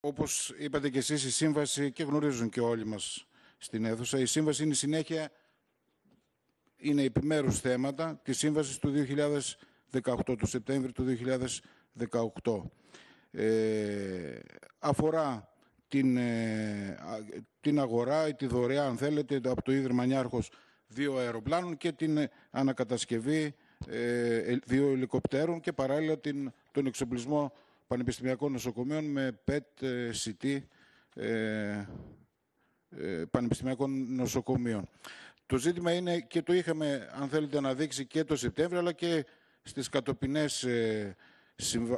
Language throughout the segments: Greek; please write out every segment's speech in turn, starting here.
Όπως είπατε και εσείς, η σύμβαση, και γνωρίζουν και όλοι μας στην αίθουσα, η σύμβαση είναι η συνέχεια, είναι επιμέρους θέματα της σύμβασης του 2018, του Σεπτέμβρη του 2018. Ε, αφορά την, ε, την αγορά ή τη δωρεά, αν θέλετε, από το Ίδρυμα Νιάρχος δύο αεροπλάνων και την ανακατασκευή ε, ε, δύο ελικοπτέρων και παράλληλα την, τον εξοπλισμό πανεπιστημιακών νοσοκομείων με PET, ε, CT, ε, ε, πανεπιστημιακών νοσοκομείων. Το ζήτημα είναι και το είχαμε, αν θέλετε, αναδείξει και το Σεπτέμβριο, αλλά και στις κατοπινές, ε,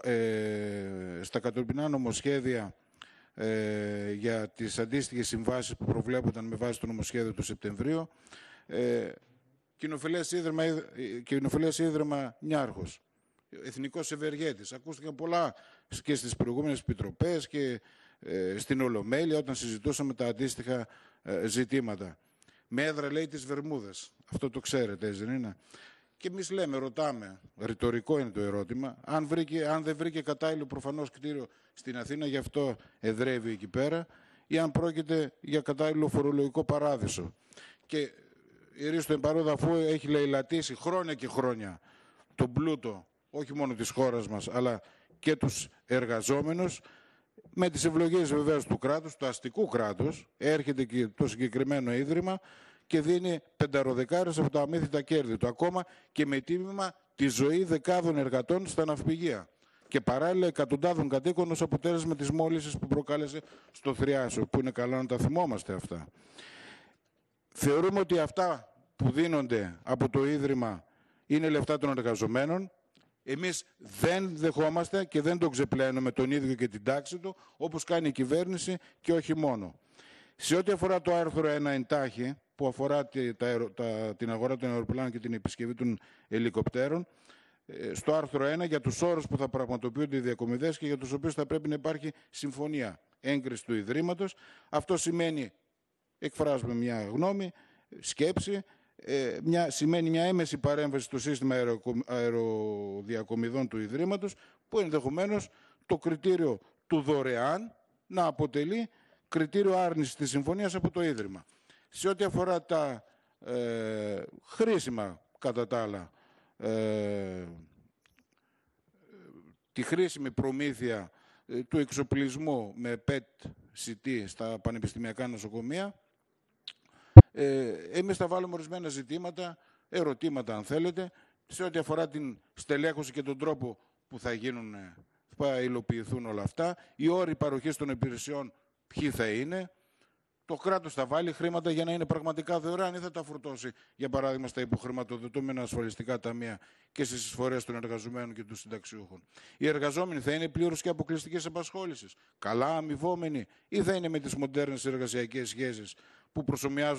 ε στα κατοπινά νομοσχέδια ε, για τις αντίστοιχες συμβάσεις που προβλέπονταν με βάση το νομοσχέδιο του Σεπτεμβρίου. Ε, κοινοφιλές ίδρυμα, ίδρυμα Νιάρχος εθνικός ευεργέτης. Ακούστηκαν πολλά και στις προηγούμενες επιτροπές και ε, στην Ολομέλεια όταν συζητούσαμε τα αντίστοιχα ε, ζητήματα. Με έδρα λέει τις Βερμούδες. Αυτό το ξέρετε, έτσι είναι. Και εμείς λέμε, ρωτάμε, ρητορικό είναι το ερώτημα, αν, βρήκε, αν δεν βρήκε κατάλληλο προφανώς κτίριο στην Αθήνα, γι' αυτό εδρεύει εκεί πέρα, ή αν πρόκειται για κατάλληλο φορολογικό παράδεισο. Και η Ρίστο Εμπαρόδα, αφού έχει λαϊλατήσει χρόνια και χρόνια τον πλούτο όχι μόνο της χώρας μας, αλλά και τους εργαζόμενους, με τις ευλογίες βεβαίως του κράτους, του αστικού κράτους, έρχεται και το συγκεκριμένο ίδρυμα και δίνει πενταροδεκάρες από τα αμύθιτα κέρδη του, ακόμα και με τίμημα τη ζωή δεκάδων εργατών στα ναυπηγεία και παράλληλα εκατοντάδων κατοίκων ως αποτέλεσμα της μόλυσης που προκάλεσε στο Θριάσο, που είναι καλό να τα θυμόμαστε αυτά. Θεωρούμε ότι αυτά που δίνονται από το Ίδρυμα είναι λεφτά των εργαζομένων, εμείς δεν δεχόμαστε και δεν τον ξεπλένουμε τον ίδιο και την τάξη του, όπως κάνει η κυβέρνηση και όχι μόνο. Σε ό,τι αφορά το άρθρο 1 εντάχει, που αφορά την αγορά των αεροπλάνων και την επισκευή των ελικοπτέρων, ε, στο άρθρο 1 για τους όρους που θα πραγματοποιούνται οι διακομιδές και για τους οποίους θα πρέπει να υπάρχει συμφωνία έγκρισης του Ιδρύματος. Αυτό σημαίνει, εκφράζουμε μια γνώμη, σκέψη, ε, μια, σημαίνει μια έμεση παρέμβαση στο σύστημα αεροδιακομιδών του Ιδρύματος που ενδεχομένως το κριτήριο του δωρεάν να αποτελεί κριτήριο άρνησης της συμφωνίας από το Ίδρυμα. Σε ό,τι αφορά τα ε, χρήσιμα, κατά τα ε, τη χρήσιμη προμήθεια ε, του εξοπλισμού με PET-CT στα πανεπιστημιακά νοσοκομεία, ε, εμείς θα βάλουμε ορισμένα ζητήματα, ερωτήματα αν θέλετε, σε ό,τι αφορά την στελέχωση και τον τρόπο που θα γίνουν, θα υλοποιηθούν όλα αυτά, οι όροι παροχής των υπηρεσιών ποιοι θα είναι, το κράτος θα βάλει χρήματα για να είναι πραγματικά δωρεάν ή θα τα φορτώσει για παράδειγμα, στα υποχρηματοδοτούμενα ασφαλιστικά ταμεία και στις εισφορές των εργαζομένων και των συνταξιούχων. Οι εργαζόμενοι θα είναι πλήρως και αποκλειστικές απασχόλησης, καλά αμοιβόμενοι ή θα είναι με τις μοντέρνες εργασιακές σχέσεις, που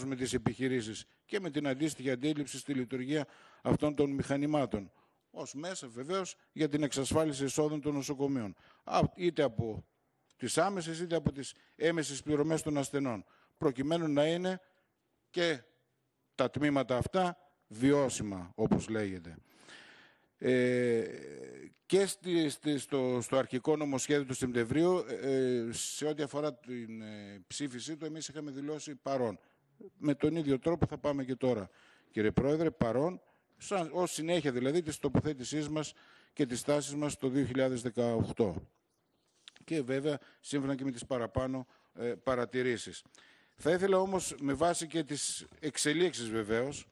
με τις επιχειρήσεις και με την αντίστοιχη αντίληψη στη λειτουργία αυτών των μηχανημάτων. ως μέσα βεβαίως για την εξασφάλιση εισόδων των νοσοκομείων. Είτε από τις άμεσες είτε από τις έμεσες πληρωμές των ασθενών. Προκειμένου να είναι και τα τμήματα αυτά βιώσιμα, όπως λέγεται ε, και στο, στο αρχικό νομοσχέδιο του Σεπτεμβρίου, ε, ε, σε ό,τι αφορά την ε, ψήφιση του, εμείς είχαμε δηλώσει παρόν. Με τον ίδιο τρόπο θα πάμε και τώρα, κύριε Πρόεδρε, παρόν, σαν, ως συνέχεια δηλαδή της τοποθέτησής μας και της τάσης μας το 2018. Και βέβαια, σύμφωνα και με τις παραπάνω ε, παρατηρήσεις. Θα ήθελα όμως, με βάση και τις εξελίξεις βεβαίως,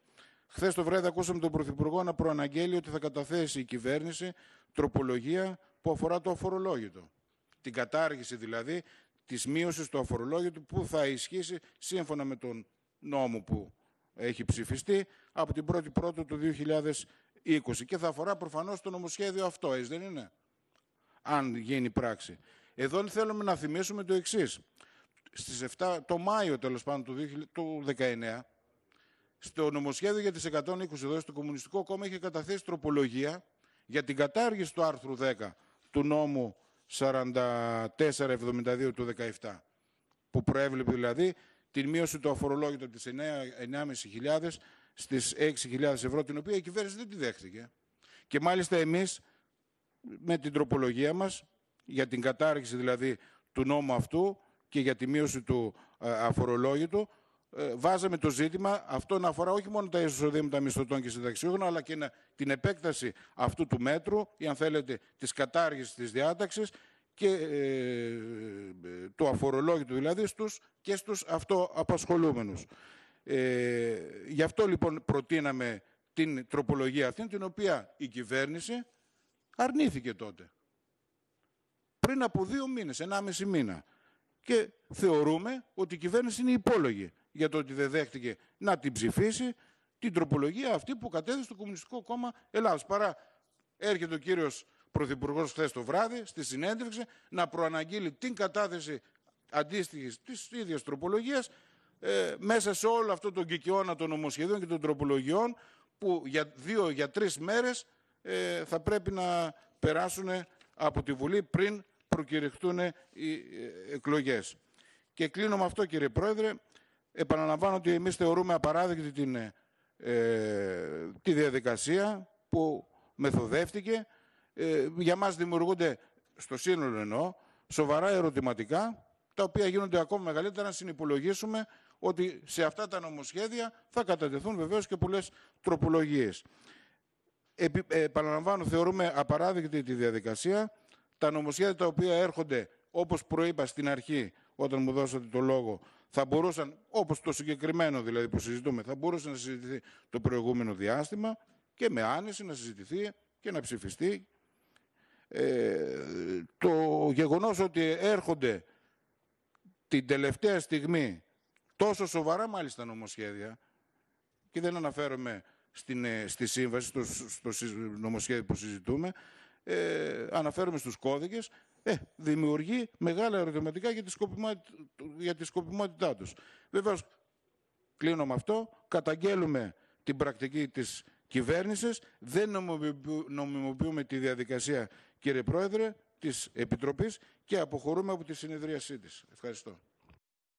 Χθες το βράδυ ακούσαμε τον Πρωθυπουργό να προαναγγέλει ότι θα καταθέσει η κυβέρνηση τροπολογία που αφορά το αφορολόγητο. Την κατάργηση δηλαδή της μείωσης του αφορολόγητου που θα ισχύσει σύμφωνα με τον νόμο που έχει ψηφιστεί από την 1η Πρώτου του 2020. Και θα αφορά προφανώς το νομοσχέδιο αυτό, έτσι δεν είναι, αν γίνει πράξη. Εδώ θέλουμε να θυμίσουμε το εξής. Στις 7 το Μάιο τέλος πάντων του 2019 στο νομοσχέδιο για τις 120 εδώ του Κομμουνιστικό Κόμμα είχε καταθέσει τροπολογία για την κατάργηση του άρθρου 10 του νόμου 4472 του 17 που προέβλεπε δηλαδή την μείωση του αφορολόγητου από τις 9.500 στις 6.000 ευρώ την οποία η κυβέρνηση δεν τη δέχτηκε. Και μάλιστα εμείς με την τροπολογία μας για την κατάργηση δηλαδή του νόμου αυτού και για τη μείωση του ε, αφορολόγητου ε, βάζαμε το ζήτημα αυτό να αφορά όχι μόνο τα εισοδήματα μισθωτών και συνταξιούχων, αλλά και την επέκταση αυτού του μέτρου, ή αν θέλετε, της κατάργησης της διάταξης και ε, ε του αφορολόγητου δηλαδή στους, και στους αυτοαπασχολούμενους. Ε, γι' αυτό λοιπόν προτείναμε την τροπολογία αυτή, την οποία η κυβέρνηση αρνήθηκε τότε. Πριν από δύο μήνες, ενάμιση μήνα. Και θεωρούμε ότι η κυβέρνηση είναι υπόλογη για το ότι δεν δέχτηκε να την ψηφίσει την τροπολογία αυτή που κατέθεσε το Κομμουνιστικό Κόμμα Ελλάδος. Παρά έρχεται ο κύριος Πρωθυπουργός χθες το βράδυ στη συνέντευξη να προαναγγείλει την κατάθεση αντίστοιχης της ίδιας τροπολογίας ε, μέσα σε όλο αυτό τον κικαιώνα των νομοσχεδίων και των τροπολογιών που για δύο, για τρεις μέρες ε, θα πρέπει να περάσουν από τη Βουλή πριν προκηρυχτούν οι ε, εκλογές. Και κλείνω με αυτό κύριε Πρόεδρε, Επαναλαμβάνω ότι εμείς θεωρούμε απαράδεκτη την, ε, ε τη διαδικασία που μεθοδεύτηκε. Ε, για μας δημιουργούνται, στο σύνολο εννοώ, σοβαρά ερωτηματικά, τα οποία γίνονται ακόμα μεγαλύτερα να συνυπολογίσουμε ότι σε αυτά τα νομοσχέδια θα κατατεθούν βεβαίως και πολλές τροπολογίες. Ε, επαναλαμβάνω, θεωρούμε απαράδεκτη τη διαδικασία. Τα νομοσχέδια τα οποία έρχονται, όπως προείπα στην αρχή, όταν μου δώσατε το λόγο, θα μπορούσαν, όπως το συγκεκριμένο δηλαδή που συζητούμε, θα μπορούσε να συζητηθεί το προηγούμενο διάστημα και με άνεση να συζητηθεί και να ψηφιστεί. Ε, το γεγονός ότι έρχονται την τελευταία στιγμή τόσο σοβαρά μάλιστα νομοσχέδια και δεν αναφέρομαι στην, ε, στη σύμβαση, στο, στο νομοσχέδιο που συζητούμε, ε, αναφέρομαι στους κώδικες, ε, δημιουργεί μεγάλα ερωτηματικά για τη, για τη σκοπιμότητά τους. Βεβαίως, κλείνω με αυτό, καταγγέλουμε την πρακτική της κυβέρνησης, δεν νομιμοποιούμε τη διαδικασία, κύριε Πρόεδρε, της Επιτροπής και αποχωρούμε από τη συνεδρίασή της. Ευχαριστώ.